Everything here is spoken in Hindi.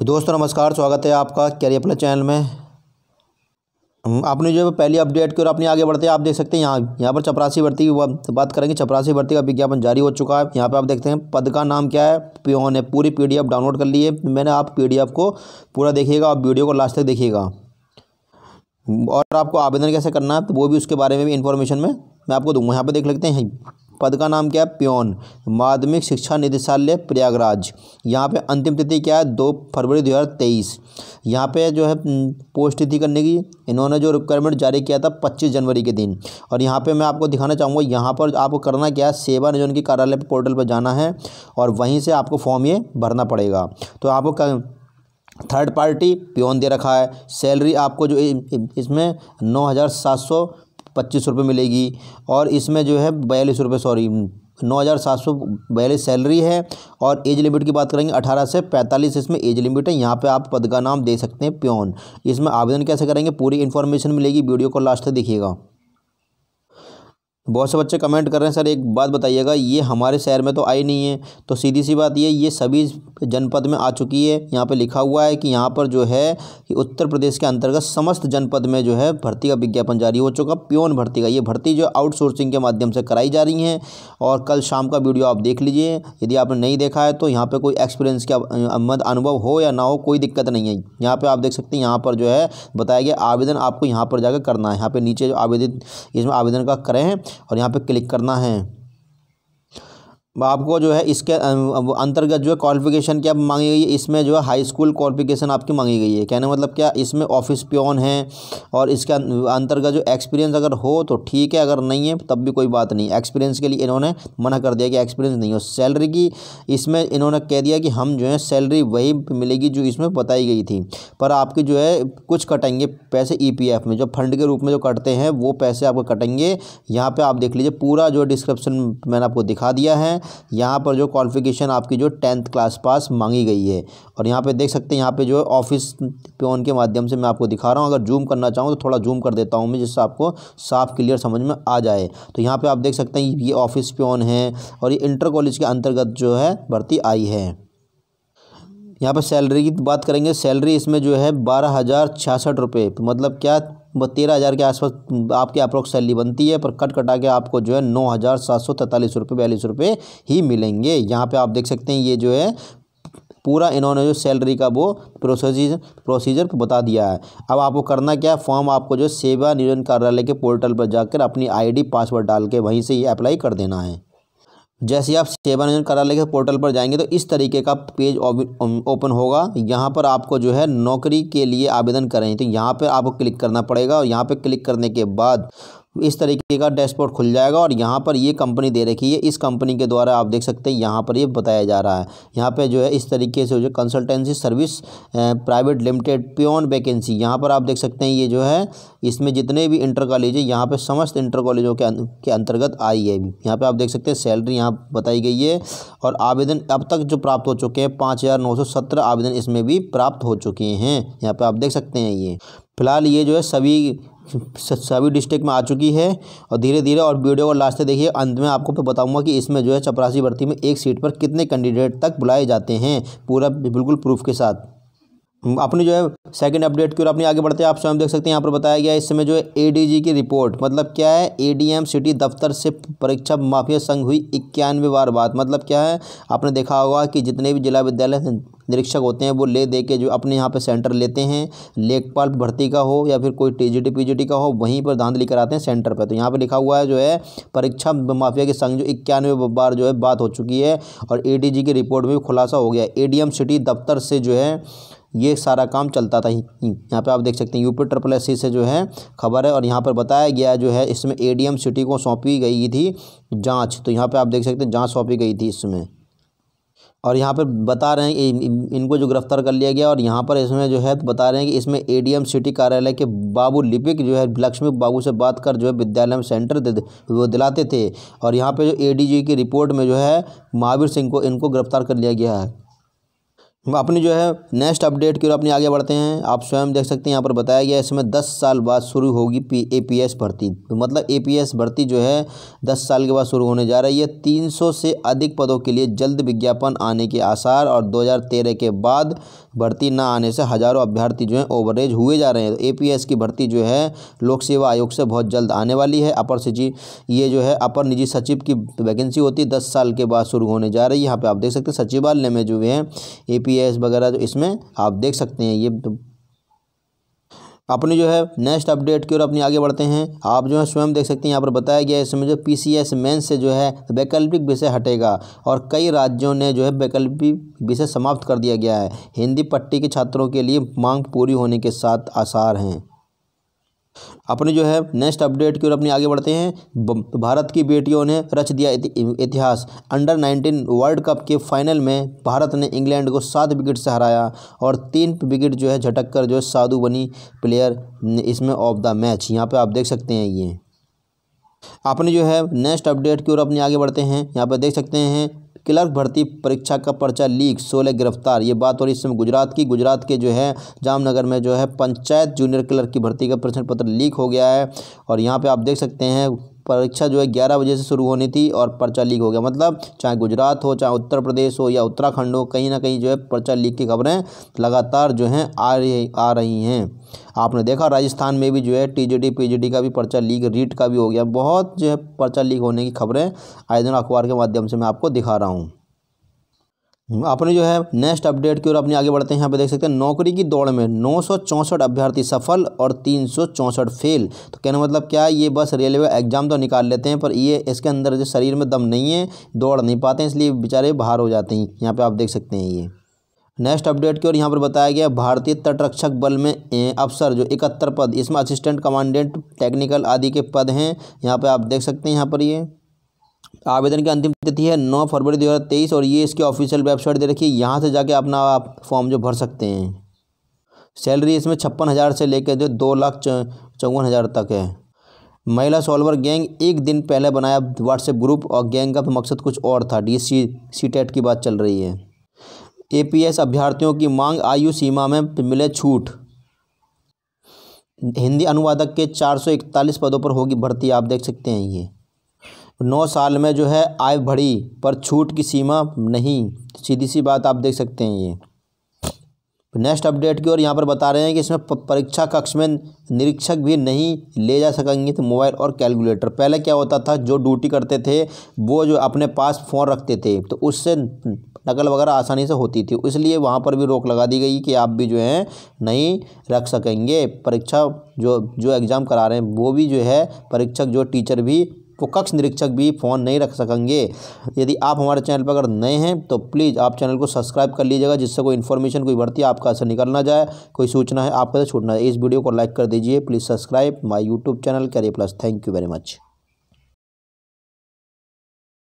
तो दोस्तों नमस्कार स्वागत है आपका कैरियर प्लस चैनल में आपने जो पहली अपडेट की और अपने आगे बढ़ते हैं आप देख सकते हैं यहाँ यहाँ पर चपरासी भर्ती की बात करेंगे चपरासी भर्ती का विज्ञापन जारी हो चुका है यहाँ पर आप देखते हैं पद का नाम क्या है प्योन ने पूरी पीडीएफ डाउनलोड कर ली है मैंने आप पीडीएफ को पूरा देखिएगा और वीडियो को लास्ट तक देखिएगा और आपको आवेदन कैसे करना है तो वो भी उसके बारे में भी इन्फॉर्मेशन में मैं आपको दूंगा यहाँ पर देख लेते हैं पद का नाम क्या है प्योन माध्यमिक शिक्षा निदेशालय प्रयागराज यहाँ पे अंतिम तिथि क्या है दो फरवरी दो हज़ार तेईस यहाँ पर जो है पोस्ट तिथि करने की इन्होंने जो रिक्वायरमेंट जारी किया था पच्चीस जनवरी के दिन और यहाँ पे मैं आपको दिखाना चाहूँगा यहाँ पर आपको करना क्या है सेवा नियोजन की कार्यालय पोर्टल पर जाना है और वहीं से आपको फॉर्म ये भरना पड़ेगा तो आपको थर्ड पार्टी प्योन दे रखा है सैलरी आपको जो इसमें नौ हज़ार सात सौ पच्चीस रुपये मिलेगी और इसमें जो है बयालीस रुपये सॉरी नौ हज़ार सात सौ बयालीस सैलरी है और एज लिमिट की बात करेंगे अठारह से पैंतालीस इसमें एज लिमिट है यहाँ पे आप पद का नाम दे सकते हैं प्योन इसमें आवेदन कैसे करेंगे पूरी इन्फॉर्मेशन मिलेगी वीडियो को लास्ट तक देखिएगा बहुत से बच्चे कमेंट कर रहे हैं सर एक बात बताइएगा ये हमारे शहर में तो आई नहीं है तो सीधी सी बात ये ये सभी जनपद में आ चुकी है यहाँ पे लिखा हुआ है कि यहाँ पर जो है कि उत्तर प्रदेश के अंतर्गत समस्त जनपद में जो है भर्ती का विज्ञापन जारी हो चुका प्योन भर्ती का ये भर्ती जो आउटसोर्सिंग के माध्यम से कराई जा रही है और कल शाम का वीडियो आप देख लीजिए यदि आपने नहीं देखा है तो यहाँ पर कोई एक्सपीरियंस का अनुभव हो या ना हो कोई दिक्कत नहीं है यहाँ पर आप देख सकते हैं यहाँ पर जो है बताया गया आवेदन आपको यहाँ पर जाकर करना है यहाँ पर नीचे जो आवेदित इसमें आवेदन का करें और यहाँ पे क्लिक करना है आपको जो है इसके अंतर्गत जो है क्वालिफिकेशन क्या मांगी गई है इसमें जो है हाई स्कूल क्वालिफिकेशन आपकी मांगी गई है कहने मतलब क्या इसमें ऑफिस प्योन है और इसके अं, अंतर्गत जो एक्सपीरियंस अगर हो तो ठीक है अगर नहीं है तब भी कोई बात नहीं एक्सपीरियंस के लिए इन्होंने मना कर दिया कि एक्सपीरियंस नहीं हो सैलरी की इसमें इन्होंने कह दिया कि हम जो है सैलरी वही मिलेगी जो इसमें बताई गई थी पर आपकी जो है कुछ कटेंगे पैसे ई e में जो फंड के रूप में जो कटते हैं वो पैसे आपको कटेंगे यहाँ पर आप देख लीजिए पूरा जो डिस्क्रिप्शन मैंने आपको दिखा दिया है यहाँ पर जो क्वालिफिकेशन आपकी जो टेंथ क्लास पास मांगी गई है और यहाँ पे देख सकते हैं यहाँ पे जो है ऑफिस प्योन के माध्यम से मैं आपको दिखा रहा हूँ अगर जूम करना चाहूँ तो थोड़ा जूम कर देता हूँ मैं जिससे आपको साफ क्लियर समझ में आ जाए तो यहाँ पर आप देख सकते हैं ये ऑफिस प्योन है और ये इंटर कॉलेज के अंतर्गत जो है भर्ती आई है यहाँ पर सैलरी की बात करेंगे सैलरी इसमें जो है बारह हज़ार छियासठ रुपये तो मतलब क्या वह तेरह हज़ार के आसपास आपके अप्रोक्स सैलरी बनती है पर कट कटा के आपको जो है नौ हज़ार सात सौ तैंतालीस रुपये बयालीस रुपये ही मिलेंगे यहाँ पे आप देख सकते हैं ये जो है पूरा इन्होंने जो सैलरी का वो प्रोसीजर प्रोसीजर बता दिया है अब आपको करना क्या है फॉर्म आपको जो सेवा नियोजन कार्यालय के पोर्टल पर जाकर अपनी आईडी पासवर्ड डाल के वहीं से ये अप्लाई कर देना है जैसे आप नियोजन कार्यालय के पोर्टल पर जाएंगे तो इस तरीके का पेज ओपन होगा यहाँ पर आपको जो है नौकरी के लिए आवेदन करें तो यहाँ पर आपको क्लिक करना पड़ेगा और यहाँ पर क्लिक करने के बाद इस तरीके का डैशबोर्ड खुल जाएगा और यहाँ पर ये कंपनी दे रखी है इस कंपनी के द्वारा आप देख सकते हैं यहाँ पर ये बताया जा रहा है यहाँ पे जो है इस तरीके से जो consultancy service private limited peon vacancy यहाँ पर आप देख सकते हैं ये जो है इसमें जितने भी इंटर कॉलेज है यहाँ पर समस्त इंटर कॉलेजों के अं, के अंतर्गत आई है यहाँ पर आप देख सकते हैं सैलरी यहाँ बताई गई है और आवेदन अब तक जो प्राप्त हो चुके हैं पाँच आवेदन इसमें भी प्राप्त हो चुके हैं यहाँ पर आप देख सकते हैं ये फिलहाल ये जो है सभी सभी डिस्ट्रिक्ट में आ चुकी है और धीरे धीरे और वीडियो को लास्ट तक देखिए अंत में आपको बताऊंगा कि इसमें जो है चपरासी भर्ती में एक सीट पर कितने कैंडिडेट तक बुलाए जाते हैं पूरा बिल्कुल प्रूफ के साथ अपने जो है सेकंड अपडेट की ओर अपने आगे बढ़ते हैं आप स्वयं देख सकते हैं यहाँ पर बताया गया इस समय जो है एडीजी की रिपोर्ट मतलब क्या है एडीएम सिटी दफ्तर से परीक्षा माफिया संघ हुई इक्यानवे बार बात मतलब क्या है आपने देखा होगा कि जितने भी जिला विद्यालय निरीक्षक होते हैं वो ले दे के जो अपने यहाँ पे सेंटर लेते हैं लेखपाल भर्ती का हो या फिर कोई टीजीटी पीजीटी का हो वहीं पर धांधली कराते हैं सेंटर पे तो यहाँ पे लिखा हुआ है जो है परीक्षा माफिया के संग जो इक्यानवे बार जो है बात हो चुकी है और एडीजी की रिपोर्ट में भी खुलासा हो गया एडीएम सिटी दफ्तर से जो है ये सारा काम चलता था यहाँ पे आप देख सकते हैं यूपी ट्रिपल एस से जो है खबर है और यहाँ पर बताया गया जो है इसमें एडीएम सिटी को सौंपी गई थी जाँच तो यहाँ पर आप देख सकते हैं जाँच सौंपी गई थी इसमें और यहाँ पर बता रहे हैं इनको जो गिरफ्तार कर लिया गया और यहाँ पर इसमें जो है बता रहे हैं कि इसमें एम सिटी कार्यालय के बाबू लिपिक जो है लक्ष्मी बाबू से बात कर जो है विद्यालय में सेंटर दे वो दिलाते थे और यहाँ पर जो जी की रिपोर्ट में जो है महावीर सिंह को इनको गिरफ्तार कर लिया गया है अपनी जो है नेक्स्ट अपडेट की ओर अपनी आगे बढ़ते हैं आप स्वयं देख सकते हैं यहाँ पर बताया गया इसमें दस साल बाद शुरू होगी पी ए पी एस भर्ती तो मतलब ए पी एस भर्ती जो है दस साल के बाद शुरू होने जा रही है तीन सौ से अधिक पदों के लिए जल्द विज्ञापन आने के आसार और दो हज़ार तेरह के बाद भर्ती ना आने से हज़ारों अभ्यर्थी जो हैं ओवरेज हुए जा रहे हैं तो ए की भर्ती जो है लोक सेवा आयोग से बहुत जल्द आने वाली है अपर सचिव ये जो है अपर निजी सचिव की वैकेंसी होती है दस साल के बाद शुरू होने जा रही है यहाँ पर आप देख सकते हैं सचिवालय में जो है ए वगैरह जो इसमें आप देख सकते हैं ये तो अपनी जो है नेक्स्ट अपडेट की ओर अपनी आगे बढ़ते हैं आप जो है स्वयं देख सकते हैं यहाँ पर बताया गया है इसमें जो पी सी एस मेन्स से जो है वैकल्पिक विषय हटेगा और कई राज्यों ने जो है वैकल्पिक विषय समाप्त कर दिया गया है हिंदी पट्टी के छात्रों के लिए मांग पूरी होने के साथ आसार हैं अपने जो है नेक्स्ट अपडेट की ओर अपने आगे बढ़ते हैं भारत की बेटियों ने रच दिया इतिहास अंडर 19 वर्ल्ड कप के फाइनल में भारत ने इंग्लैंड को सात विकेट से हराया और तीन विकेट जो है झटक कर जो है साधु बनी प्लेयर इसमें ऑफ द मैच यहाँ पर आप देख सकते हैं ये अपने जो है नेक्स्ट अपडेट की ओर अपने आगे बढ़ते हैं यहाँ पर देख सकते हैं क्लर्क भर्ती परीक्षा का पर्चा लीक सोलह गिरफ्तार ये बात और इस समय गुजरात की गुजरात के जो है जामनगर में जो है पंचायत जूनियर क्लर्क की भर्ती का प्रश्न पत्र लीक हो गया है और यहाँ पर आप देख सकते हैं परीक्षा जो है ग्यारह बजे से शुरू होनी थी और पर्चा लीक हो गया मतलब चाहे गुजरात हो चाहे उत्तर प्रदेश हो या उत्तराखंड हो कहीं ना कहीं जो है पर्चा लीक की खबरें लगातार जो हैं आ रही आ रही हैं आपने देखा राजस्थान में भी जो है टीजीटी पीजीटी का भी पर्चा लीक रीट का भी हो गया बहुत जो है पर्चा लीक होने की खबरें आए दिन अखबार के माध्यम से मैं आपको दिखा रहा हूँ अपने जो है नेक्स्ट अपडेट की ओर अपने आगे बढ़ते हैं यहाँ पे देख सकते हैं नौकरी की दौड़ में नौ अभ्यर्थी सफल और तीन फेल तो कहने मतलब क्या है ये बस रेलवे एग्जाम तो निकाल लेते हैं पर ये इसके अंदर जो शरीर में दम नहीं है दौड़ नहीं पाते हैं इसलिए बेचारे बाहर हो जाते हैं यहाँ पर आप देख सकते हैं ये नेक्स्ट अपडेट की ओर यहाँ पर बताया गया भारतीय तटरक्षक बल में अफसर जो इकहत्तर पद इसमें असिस्टेंट कमांडेंट टेक्निकल आदि के पद हैं यहाँ पर आप देख सकते हैं यहाँ पर ये आवेदन की अंतिम तिथि है नौ फरवरी दो हज़ार तेईस और ये इसकी ऑफिशियल वेबसाइट दे रखी है यहाँ से जाके अपना आप फॉर्म जो भर सकते हैं सैलरी इसमें छप्पन हज़ार से लेकर जो दो लाख चौवन हज़ार तक है महिला सॉल्वर गैंग एक दिन पहले बनाया व्हाट्सएप ग्रुप और गैंग का मकसद कुछ और था डी सी सी टेट की बात चल रही है ए पी एस अभ्यर्थियों की मांग आयु सीमा में मिले छूट हिंदी अनुवादक के चार सौ इकतालीस पदों पर होगी भर्ती आप देख सकते हैं ये नौ साल में जो है आय बढ़ी पर छूट की सीमा नहीं सीधी सी बात आप देख सकते हैं ये नेक्स्ट अपडेट की ओर यहाँ पर बता रहे हैं कि इसमें परीक्षा कक्ष में निरीक्षक भी नहीं ले जा सकेंगे तो मोबाइल और कैलकुलेटर पहले क्या होता था जो ड्यूटी करते थे वो जो अपने पास फ़ोन रखते थे तो उससे नकल वगैरह आसानी से होती थी इसलिए वहाँ पर भी रोक लगा दी गई कि आप भी जो है नहीं रख सकेंगे परीक्षा जो जो एग्ज़ाम करा रहे हैं वो भी जो है परीक्षक जो टीचर भी वो कक्ष निरीक्षक भी फ़ोन नहीं रख सकेंगे यदि आप हमारे चैनल पर अगर नए हैं तो प्लीज़ आप चैनल को सब्सक्राइब कर लीजिएगा जिससे कोई इन्फॉर्मेशन कोई बढ़ती है आपका असर निकल ना जाए कोई सूचना है आपका छूटना है इस वीडियो को लाइक कर दीजिए please subscribe my YouTube channel कैरे plus thank you very much